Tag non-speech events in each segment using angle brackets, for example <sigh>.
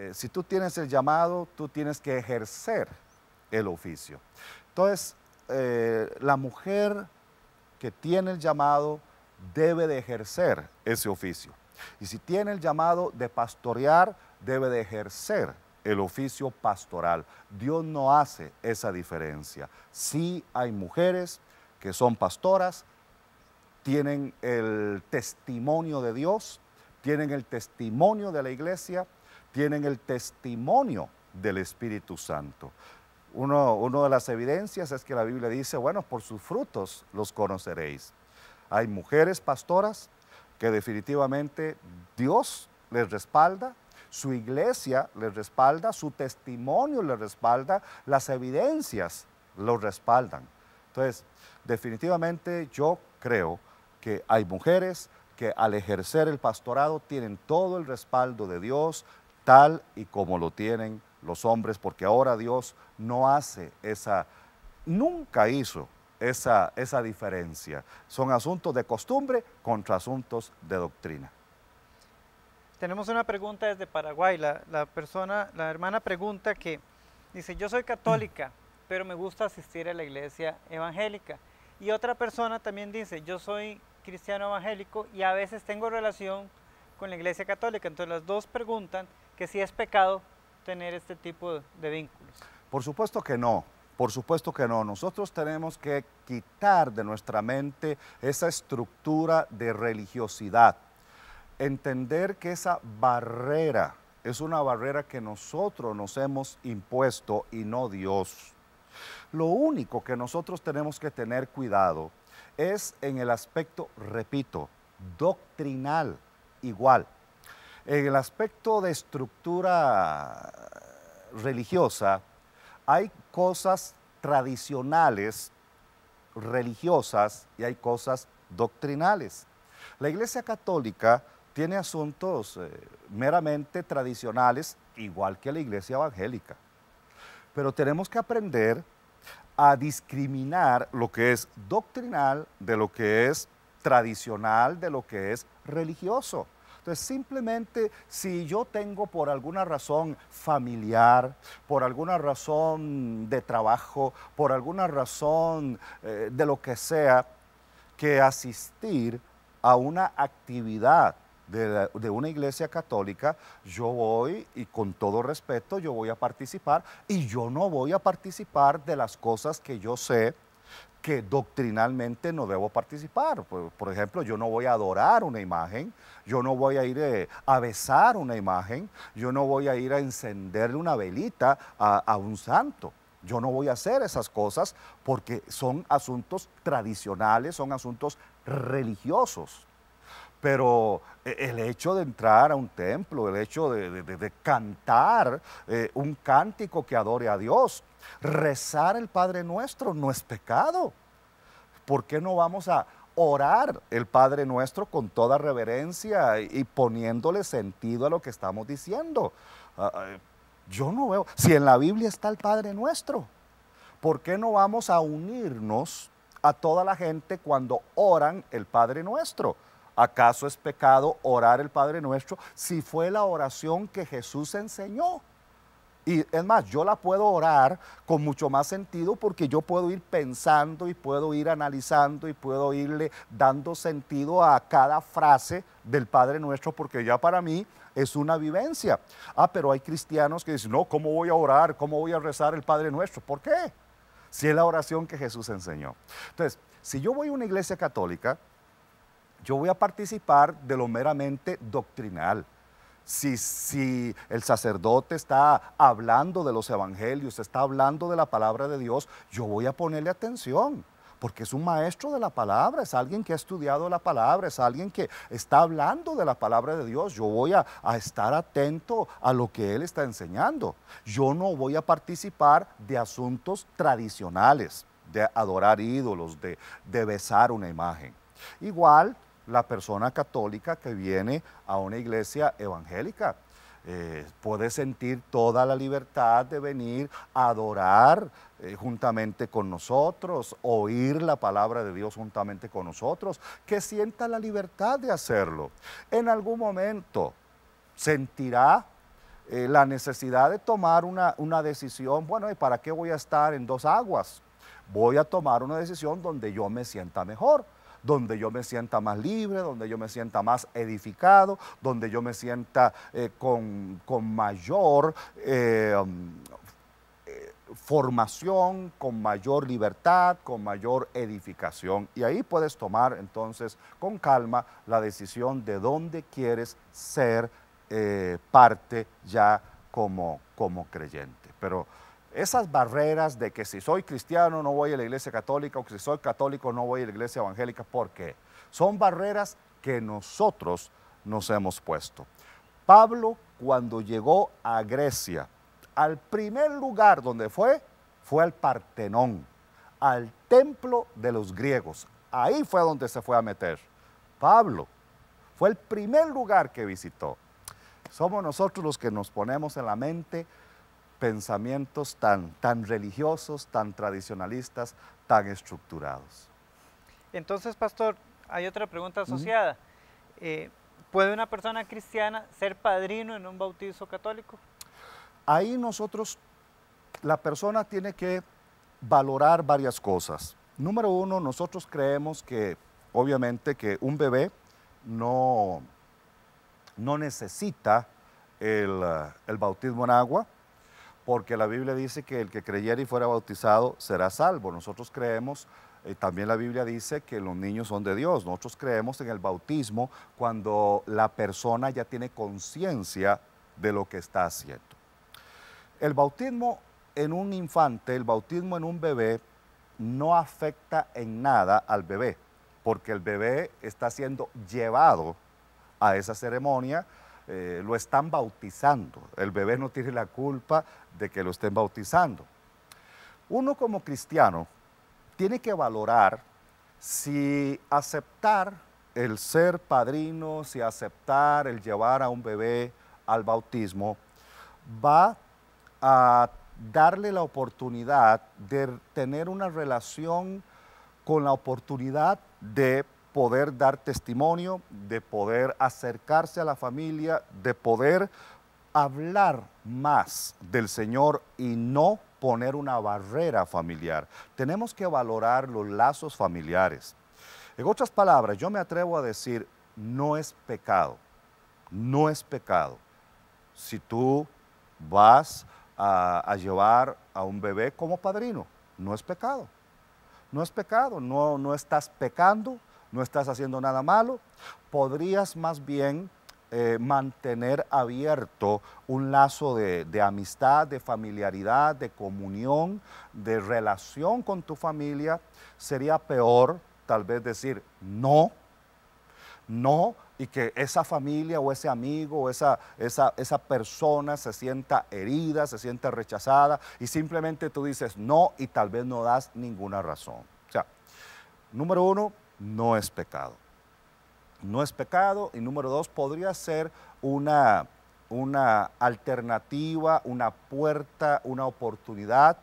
Eh, si tú tienes el llamado, tú tienes que ejercer el oficio. Entonces, eh, la mujer que tiene el llamado debe de ejercer ese oficio. Y si tiene el llamado de pastorear, debe de ejercer el oficio pastoral. Dios no hace esa diferencia. Sí hay mujeres que son pastoras, tienen el testimonio de Dios, tienen el testimonio de la iglesia, tienen el testimonio del Espíritu Santo. Uno, una de las evidencias es que la Biblia dice, bueno, por sus frutos los conoceréis. Hay mujeres pastoras que definitivamente Dios les respalda, su iglesia les respalda, su testimonio les respalda, las evidencias los respaldan. Entonces, definitivamente yo creo que hay mujeres que al ejercer el pastorado tienen todo el respaldo de Dios, tal y como lo tienen los hombres, porque ahora Dios no hace esa, nunca hizo esa, diferencia. Son asuntos de costumbre contra asuntos de doctrina. Tenemos una pregunta desde Paraguay. La, la persona, la hermana pregunta que dice, yo soy católica, <clears throat> pero me gusta asistir a la iglesia evangélica. Y otra persona también dice, yo soy cristiano evangélico y a veces tengo relación con la iglesia católica. Entonces las dos preguntan que si es pecado tener este tipo de vínculos. Por supuesto que no. Por supuesto que no, nosotros tenemos que quitar de nuestra mente esa estructura de religiosidad, entender que esa barrera es una barrera que nosotros nos hemos impuesto y no Dios. Lo único que nosotros tenemos que tener cuidado es en el aspecto, repito, doctrinal igual. En el aspecto de estructura religiosa, hay cosas tradicionales religiosas y hay cosas doctrinales. La Iglesia Católica tiene asuntos eh, meramente tradicionales, igual que la Iglesia Evangélica. Pero tenemos que aprender a discriminar lo que es doctrinal de lo que es tradicional, de lo que es religioso. Entonces, simplemente si yo tengo por alguna razón familiar, por alguna razón de trabajo, por alguna razón eh, de lo que sea, que asistir a una actividad de, de, una iglesia católica, yo voy y con todo respeto yo voy a participar y yo no voy a participar de las cosas que yo sé que doctrinalmente no debo participar. Por, ejemplo, yo no voy a adorar una imagen, yo no voy a ir eh, a besar una imagen, yo no voy a ir a encenderle una velita a, un santo. Yo no voy a hacer esas cosas porque son asuntos tradicionales, son asuntos religiosos. Pero eh, el hecho de entrar a un templo, el hecho de, cantar eh, un cántico que adore a Dios, Rezar el Padre Nuestro no es pecado. ¿Por qué no vamos a orar el Padre Nuestro con toda reverencia y poniéndole sentido a lo que estamos diciendo? Ah, ah, yo no veo, si en la Biblia está el Padre Nuestro, ¿por qué no vamos a unirnos a toda la gente cuando oran el Padre Nuestro? ¿Acaso es pecado orar el Padre Nuestro si fue la oración que Jesús enseñó? Y es más, yo la puedo orar con mucho más sentido porque yo puedo ir pensando y puedo ir analizando y puedo irle dando sentido a cada frase del Padre Nuestro porque ya para mí es una vivencia. Ah, pero hay cristianos que dicen, no, ¿cómo voy a orar? ¿Cómo voy a rezar el Padre Nuestro? ¿Por qué? Si es la oración que Jesús enseñó. Entonces, si yo voy a una iglesia católica, yo voy a participar de lo meramente doctrinal si, el sacerdote está hablando de los evangelios, está hablando de la palabra de Dios, yo voy a ponerle atención porque es un maestro de la palabra, es alguien que ha estudiado la palabra, es alguien que está hablando de la palabra de Dios. Yo voy a, estar atento a lo que él está enseñando. Yo no voy a participar de asuntos tradicionales, de adorar ídolos, de, de besar una imagen. Igual la persona católica que viene a una iglesia evangélica. Eh, puede sentir toda la libertad de venir a adorar eh, juntamente con nosotros, oír la palabra de Dios juntamente con nosotros, que sienta la libertad de hacerlo. En algún momento sentirá eh, la necesidad de tomar una, una decisión, bueno, ¿y para qué voy a estar en dos aguas? Voy a tomar una decisión donde yo me sienta mejor donde yo me sienta más libre, donde yo me sienta más edificado, donde yo me sienta eh, con, mayor eh, um, eh, formación, con mayor libertad, con mayor edificación. Y ahí puedes tomar entonces con calma la decisión de dónde quieres ser parte ya como, como creyente. Pero esas barreras de que si soy cristiano no voy a la iglesia católica o que si soy católico no voy a la iglesia evangélica, ¿por qué? Son barreras que nosotros nos hemos puesto. Pablo cuando llegó a Grecia, al primer lugar donde fue, fue al Partenón, al templo de los griegos. Ahí fue donde se fue a meter. Pablo fue el primer lugar que visitó. Somos nosotros los que nos ponemos en la mente pensamientos tan, tan religiosos, tan tradicionalistas, tan estructurados. Entonces, pastor, hay otra pregunta asociada. Eh, ¿Puede una persona cristiana ser padrino en un bautizo católico? Ahí nosotros, la persona tiene que valorar varias cosas. Número uno, nosotros creemos que, obviamente, que un bebé no, no necesita el bautismo en agua, porque la Biblia dice que el que creyera y fuera bautizado será salvo. Nosotros creemos eh, también la Biblia dice que los niños son de Dios. Nosotros creemos en el bautismo cuando la persona ya tiene conciencia de lo que está haciendo. El bautismo en un infante, el bautismo en un bebé, no afecta en nada al bebé, porque el bebé está siendo llevado a esa ceremonia eh, lo están bautizando. El bebé no tiene la culpa de que lo estén bautizando. Uno como cristiano tiene que valorar si aceptar el ser padrino, si aceptar el llevar a un bebé al bautismo, va a darle la oportunidad de tener una relación con la oportunidad de poder dar testimonio, de poder acercarse a la familia, de poder hablar más del Señor y no poner una barrera familiar. Tenemos que valorar los lazos familiares. En otras palabras, yo me atrevo a decir, no es pecado, no es pecado. Si tú vas a, llevar a un bebé como padrino, no es pecado. No es pecado, no, no estás pecando, no estás haciendo nada malo, podrías más bien eh, mantener abierto un lazo de, amistad, de familiaridad, de comunión, de relación con tu familia, sería peor tal vez decir no, no, y que esa familia o ese amigo o esa, esa, esa persona se sienta herida, se sienta rechazada, y simplemente tú dices no y tal vez no das ninguna razón. O sea, número uno, no es pecado. No es pecado y número dos, podría ser una, alternativa, una puerta, una oportunidad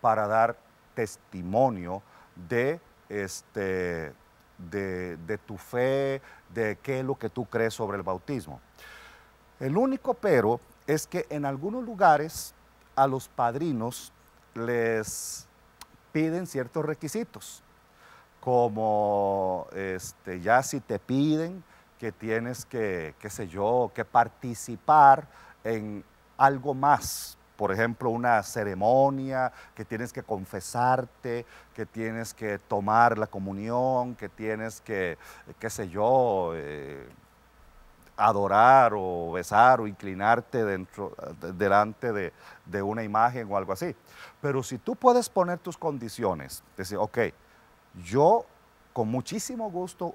para dar testimonio de, este, de tu fe, de qué es lo que tú crees sobre el bautismo. El único pero es que en algunos lugares a los padrinos les piden ciertos requisitos como este, ya si te piden que tienes que, qué sé yo, que participar en algo más, por ejemplo, una ceremonia, que tienes que confesarte, que tienes que tomar la comunión, que tienes que, qué sé yo, eh, adorar o besar o inclinarte dentro, delante de, de, una imagen o algo así. Pero si tú puedes poner tus condiciones, decir, ok, yo con muchísimo gusto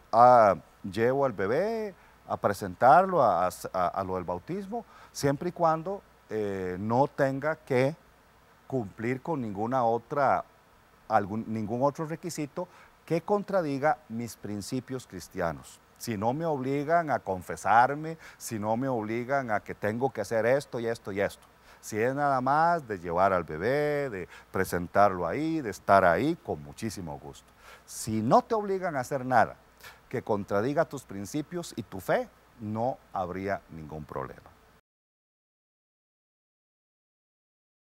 llevo al bebé a presentarlo a, lo del bautismo, siempre y cuando eh, no tenga que cumplir con ninguna otra, ningún otro requisito que contradiga mis principios cristianos. Si no me obligan a confesarme, si no me obligan a que tengo que hacer esto y esto y esto. Si es nada más de llevar al bebé, de presentarlo ahí, de estar ahí, con muchísimo gusto. Si no te obligan a hacer nada que contradiga tus principios y tu fe, no habría ningún problema.